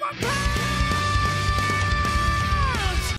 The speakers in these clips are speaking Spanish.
my power.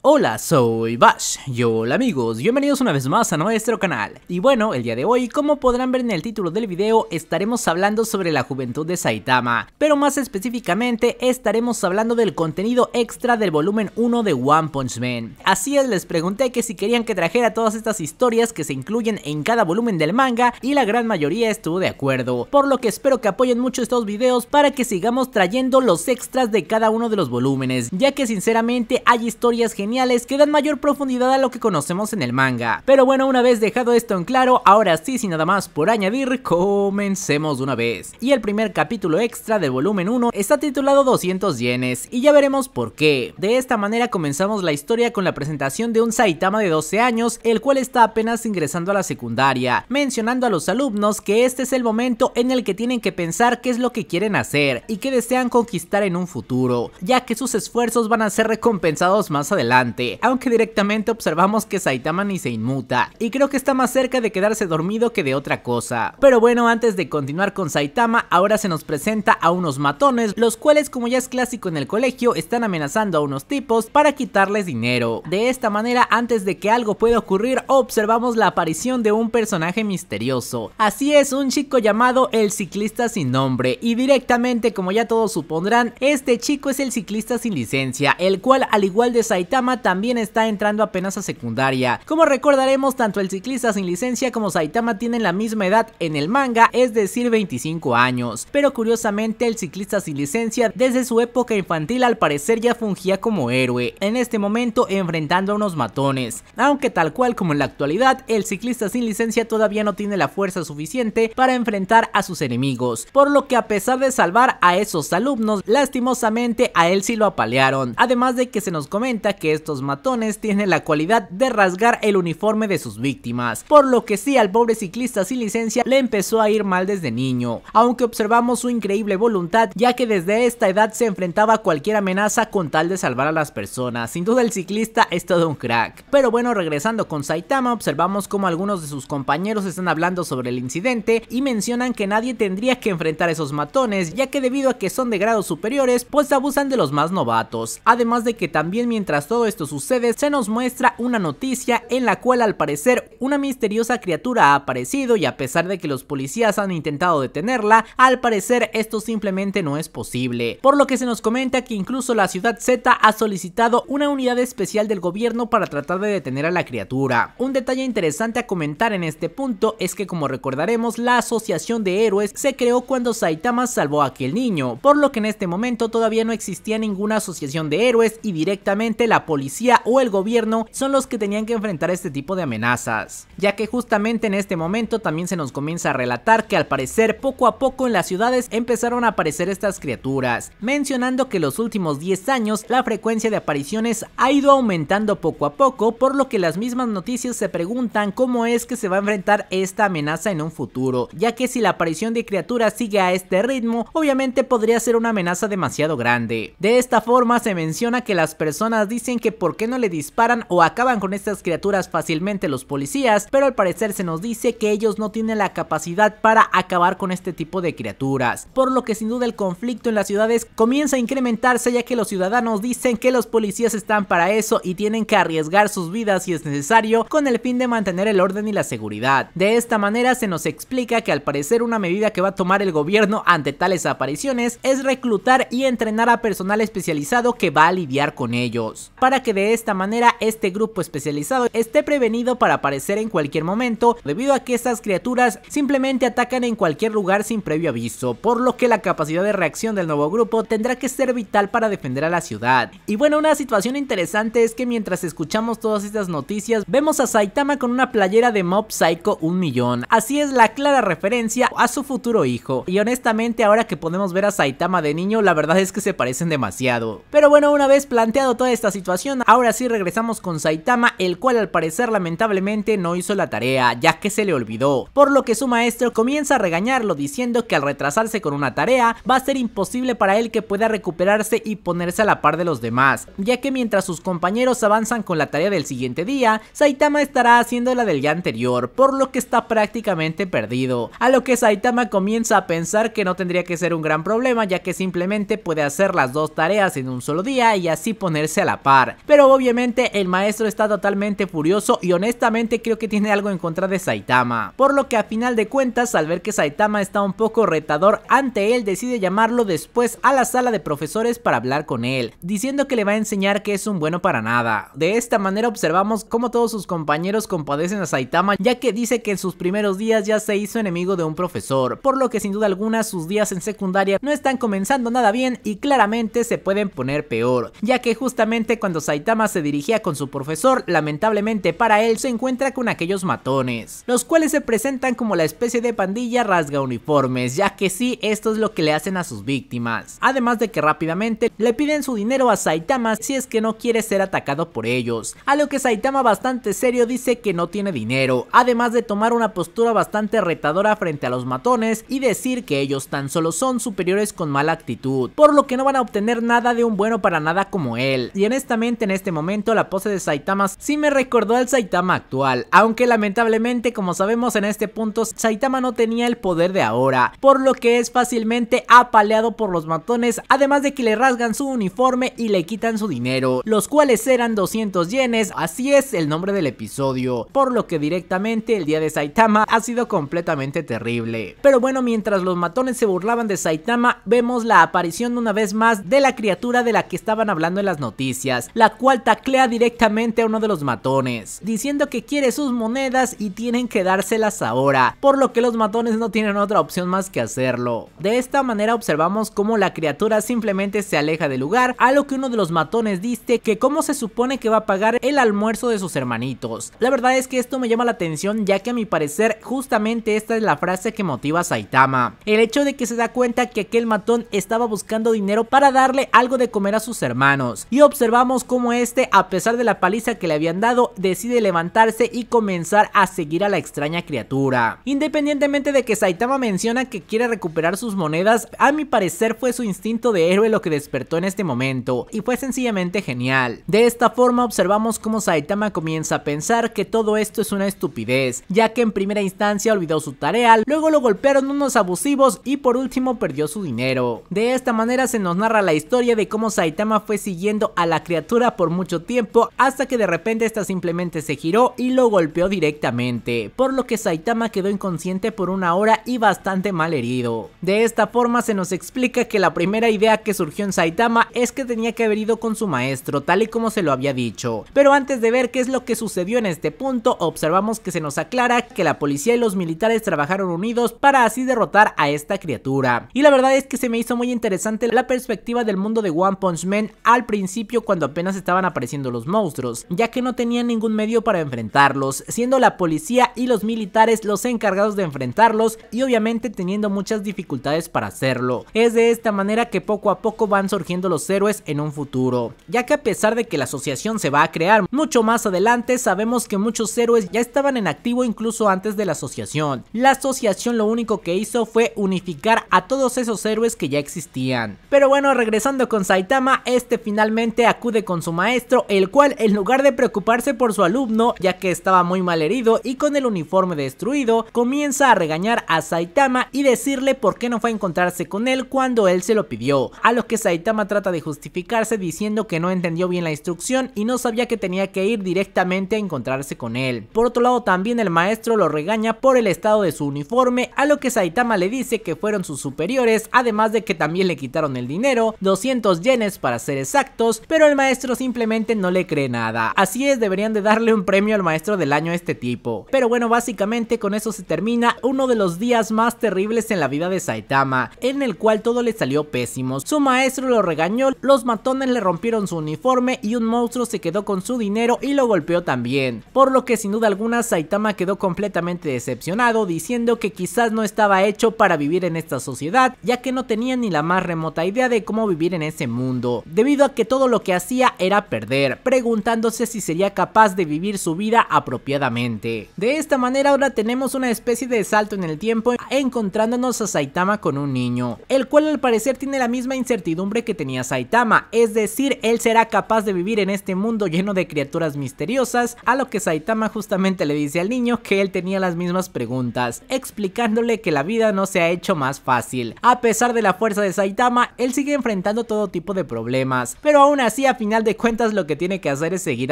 Hola, soy Bash Yo hola amigos, bienvenidos una vez más a nuestro canal. Y bueno, el día de hoy, como podrán ver en el título del video, estaremos hablando sobre la juventud de Saitama, pero más específicamente estaremos hablando del contenido extra del volumen 1 de One Punch Man. Así es, les pregunté que si querían que trajera todas estas historias que se incluyen en cada volumen del manga y la gran mayoría estuvo de acuerdo, por lo que espero que apoyen mucho estos videos para que sigamos trayendo los extras de cada uno de los volúmenes, ya que sinceramente hay historias geniales que dan mayor profundidad a lo que conocemos en el manga. Pero bueno, una vez dejado esto en claro, ahora sí, sin nada más por añadir, comencemos una vez. Y el primer capítulo extra del volumen 1 está titulado 200 yenes, y ya veremos por qué. De esta manera comenzamos la historia con la presentación de un Saitama de 12 años, el cual está apenas ingresando a la secundaria, mencionando a los alumnos que este es el momento en el que tienen que pensar qué es lo que quieren hacer y qué desean conquistar en un futuro, ya que sus esfuerzos van a ser recompensados más adelante aunque directamente observamos que Saitama ni se inmuta, y creo que está más cerca de quedarse dormido que de otra cosa. Pero bueno, antes de continuar con Saitama, ahora se nos presenta a unos matones, los cuales como ya es clásico en el colegio, están amenazando a unos tipos para quitarles dinero. De esta manera, antes de que algo pueda ocurrir, observamos la aparición de un personaje misterioso. Así es, un chico llamado el ciclista sin nombre, y directamente como ya todos supondrán, este chico es el ciclista sin licencia, el cual al igual de Saitama también está entrando apenas a secundaria. Como recordaremos, tanto el ciclista sin licencia como Saitama tienen la misma edad en el manga, es decir 25 años. Pero curiosamente el ciclista sin licencia desde su época infantil al parecer ya fungía como héroe, en este momento enfrentando a unos matones. Aunque tal cual como en la actualidad, el ciclista sin licencia todavía no tiene la fuerza suficiente para enfrentar a sus enemigos, por lo que a pesar de salvar a esos alumnos, lastimosamente a él sí lo apalearon, además de que se nos comenta que es estos matones tienen la cualidad de rasgar el uniforme de sus víctimas, por lo que sí al pobre ciclista sin licencia le empezó a ir mal desde niño, aunque observamos su increíble voluntad ya que desde esta edad se enfrentaba a cualquier amenaza con tal de salvar a las personas, sin duda el ciclista es todo un crack. Pero bueno, regresando con Saitama observamos como algunos de sus compañeros están hablando sobre el incidente y mencionan que nadie tendría que enfrentar a esos matones ya que debido a que son de grados superiores pues abusan de los más novatos, además de que también mientras todo esto sucede, se nos muestra una noticia en la cual al parecer una misteriosa criatura ha aparecido y a pesar de que los policías han intentado detenerla, al parecer esto simplemente no es posible. Por lo que se nos comenta que incluso la ciudad Z ha solicitado una unidad especial del gobierno para tratar de detener a la criatura. Un detalle interesante a comentar en este punto es que como recordaremos la asociación de héroes se creó cuando Saitama salvó a aquel niño, por lo que en este momento todavía no existía ninguna asociación de héroes y directamente la policía policía o el gobierno son los que tenían que enfrentar este tipo de amenazas, ya que justamente en este momento también se nos comienza a relatar que al parecer poco a poco en las ciudades empezaron a aparecer estas criaturas, mencionando que los últimos 10 años la frecuencia de apariciones ha ido aumentando poco a poco, por lo que las mismas noticias se preguntan cómo es que se va a enfrentar esta amenaza en un futuro, ya que si la aparición de criaturas sigue a este ritmo, obviamente podría ser una amenaza demasiado grande. De esta forma se menciona que las personas dicen que por qué no le disparan o acaban con estas criaturas fácilmente los policías, pero al parecer se nos dice que ellos no tienen la capacidad para acabar con este tipo de criaturas, por lo que sin duda el conflicto en las ciudades comienza a incrementarse ya que los ciudadanos dicen que los policías están para eso y tienen que arriesgar sus vidas si es necesario con el fin de mantener el orden y la seguridad. De esta manera se nos explica que al parecer una medida que va a tomar el gobierno ante tales apariciones es reclutar y entrenar a personal especializado que va a lidiar con ellos, para que de esta manera este grupo especializado esté prevenido para aparecer en cualquier momento debido a que estas criaturas simplemente atacan en cualquier lugar sin previo aviso, por lo que la capacidad de reacción del nuevo grupo tendrá que ser vital para defender a la ciudad. Y bueno, una situación interesante es que mientras escuchamos todas estas noticias, vemos a Saitama con una playera de Mob Psycho 1 millón, así es la clara referencia a su futuro hijo, y honestamente ahora que podemos ver a Saitama de niño, la verdad es que se parecen demasiado. Pero bueno, una vez planteado toda esta situación, Ahora sí regresamos con Saitama, el cual al parecer lamentablemente no hizo la tarea, ya que se le olvidó. Por lo que su maestro comienza a regañarlo diciendo que al retrasarse con una tarea, va a ser imposible para él que pueda recuperarse y ponerse a la par de los demás, ya que mientras sus compañeros avanzan con la tarea del siguiente día, Saitama estará haciendo la del día anterior, por lo que está prácticamente perdido. A lo que Saitama comienza a pensar que no tendría que ser un gran problema, ya que simplemente puede hacer las dos tareas en un solo día y así ponerse a la par. Pero obviamente el maestro está totalmente furioso y honestamente creo que tiene algo en contra de Saitama. Por lo que a final de cuentas al ver que Saitama está un poco retador ante él decide llamarlo después a la sala de profesores para hablar con él, diciendo que le va a enseñar que es un bueno para nada. De esta manera observamos cómo todos sus compañeros compadecen a Saitama ya que dice que en sus primeros días ya se hizo enemigo de un profesor, por lo que sin duda alguna sus días en secundaria no están comenzando nada bien y claramente se pueden poner peor, ya que justamente cuando Saitama se dirigía con su profesor, lamentablemente para él se encuentra con aquellos matones, los cuales se presentan como la especie de pandilla rasga uniformes, ya que sí, esto es lo que le hacen a sus víctimas. Además de que rápidamente le piden su dinero a Saitama si es que no quiere ser atacado por ellos, a lo que Saitama bastante serio dice que no tiene dinero, además de tomar una postura bastante retadora frente a los matones y decir que ellos tan solo son superiores con mala actitud, por lo que no van a obtener nada de un bueno para nada como él, y honestamente en este momento la pose de Saitama sí me recordó al Saitama actual, aunque lamentablemente como sabemos en este punto Saitama no tenía el poder de ahora, por lo que es fácilmente apaleado por los matones, además de que le rasgan su uniforme y le quitan su dinero, los cuales eran 200 yenes, así es el nombre del episodio, por lo que directamente el día de Saitama ha sido completamente terrible. Pero bueno, mientras los matones se burlaban de Saitama, vemos la aparición una vez más de la criatura de la que estaban hablando en las noticias, la cual taclea directamente a uno de los matones, diciendo que quiere sus monedas y tienen que dárselas ahora, por lo que los matones no tienen otra opción más que hacerlo. De esta manera observamos cómo la criatura simplemente se aleja del lugar, a lo que uno de los matones dice que cómo se supone que va a pagar el almuerzo de sus hermanitos. La verdad es que esto me llama la atención ya que a mi parecer justamente esta es la frase que motiva a Saitama. El hecho de que se da cuenta que aquel matón estaba buscando dinero para darle algo de comer a sus hermanos y observamos como este, a pesar de la paliza que le habían dado, decide levantarse y comenzar a seguir a la extraña criatura. Independientemente de que Saitama menciona que quiere recuperar sus monedas, a mi parecer fue su instinto de héroe lo que despertó en este momento, y fue sencillamente genial. De esta forma observamos cómo Saitama comienza a pensar que todo esto es una estupidez, ya que en primera instancia olvidó su tarea, luego lo golpearon unos abusivos y por último perdió su dinero. De esta manera se nos narra la historia de cómo Saitama fue siguiendo a la criatura por mucho tiempo hasta que de repente esta simplemente se giró y lo golpeó directamente, por lo que Saitama quedó inconsciente por una hora y bastante mal herido. De esta forma se nos explica que la primera idea que surgió en Saitama es que tenía que haber ido con su maestro, tal y como se lo había dicho. Pero antes de ver qué es lo que sucedió en este punto, observamos que se nos aclara que la policía y los militares trabajaron unidos para así derrotar a esta criatura. Y la verdad es que se me hizo muy interesante la perspectiva del mundo de One Punch Man al principio cuando apenas estaban apareciendo los monstruos, ya que no tenían ningún medio para enfrentarlos, siendo la policía y los militares los encargados de enfrentarlos y obviamente teniendo muchas dificultades para hacerlo. Es de esta manera que poco a poco van surgiendo los héroes en un futuro, ya que a pesar de que la asociación se va a crear mucho más adelante, sabemos que muchos héroes ya estaban en activo incluso antes de la asociación. La asociación lo único que hizo fue unificar a todos esos héroes que ya existían. Pero bueno, regresando con Saitama, este finalmente acude con con su maestro, el cual en lugar de preocuparse por su alumno, ya que estaba muy mal herido y con el uniforme destruido, comienza a regañar a Saitama y decirle por qué no fue a encontrarse con él cuando él se lo pidió, a lo que Saitama trata de justificarse diciendo que no entendió bien la instrucción y no sabía que tenía que ir directamente a encontrarse con él. Por otro lado también el maestro lo regaña por el estado de su uniforme, a lo que Saitama le dice que fueron sus superiores, además de que también le quitaron el dinero, 200 yenes para ser exactos, pero el maestro simplemente no le cree nada. Así es, deberían de darle un premio al maestro del año a este tipo. Pero bueno, básicamente con eso se termina uno de los días más terribles en la vida de Saitama, en el cual todo le salió pésimo. Su maestro lo regañó, los matones le rompieron su uniforme y un monstruo se quedó con su dinero y lo golpeó también. Por lo que sin duda alguna Saitama quedó completamente decepcionado diciendo que quizás no estaba hecho para vivir en esta sociedad ya que no tenía ni la más remota idea de cómo vivir en ese mundo, debido a que todo lo que hacía era perder, preguntándose si sería capaz de vivir su vida apropiadamente. De esta manera ahora tenemos una especie de salto en el tiempo encontrándonos a Saitama con un niño, el cual al parecer tiene la misma incertidumbre que tenía Saitama, es decir, él será capaz de vivir en este mundo lleno de criaturas misteriosas, a lo que Saitama justamente le dice al niño que él tenía las mismas preguntas, explicándole que la vida no se ha hecho más fácil. A pesar de la fuerza de Saitama, él sigue enfrentando todo tipo de problemas, pero aún así al final de cuentas lo que tiene que hacer es seguir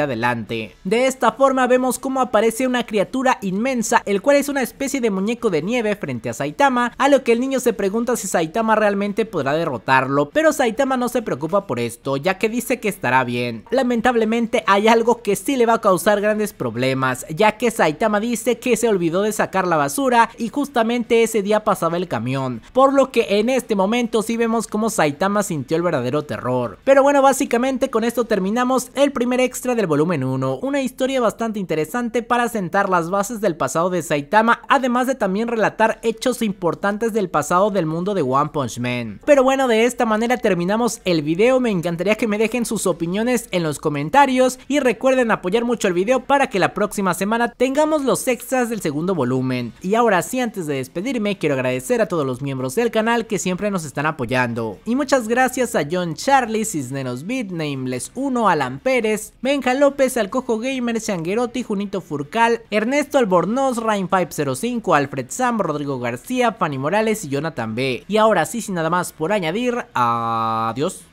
adelante. De esta forma vemos cómo aparece una criatura inmensa, el cual es una especie de muñeco de nieve frente a Saitama, a lo que el niño se pregunta si Saitama realmente podrá derrotarlo, pero Saitama no se preocupa por esto, ya que dice que estará bien. Lamentablemente hay algo que sí le va a causar grandes problemas, ya que Saitama dice que se olvidó de sacar la basura y justamente ese día pasaba el camión, por lo que en este momento sí vemos cómo Saitama sintió el verdadero terror. Pero bueno, básicamente con esto terminamos el primer extra del volumen 1, una historia bastante interesante para sentar las bases del pasado de Saitama, además de también relatar hechos importantes del pasado del mundo de One Punch Man. Pero bueno, de esta manera terminamos el video, me encantaría que me dejen sus opiniones en los comentarios y recuerden apoyar mucho el video para que la próxima semana tengamos los extras del segundo volumen. Y ahora sí, antes de despedirme, quiero agradecer a todos los miembros del canal que siempre nos están apoyando. Y muchas gracias a John Charlie, Cisneros Bitname, les 1, Alan Pérez, Benja López, Alcojo Gamer, Shangueroti, Junito Furcal, Ernesto Albornoz, Rain505, Alfred Sam, Rodrigo García, Fanny Morales y Jonathan B. Y ahora sí, sin nada más por añadir, adiós.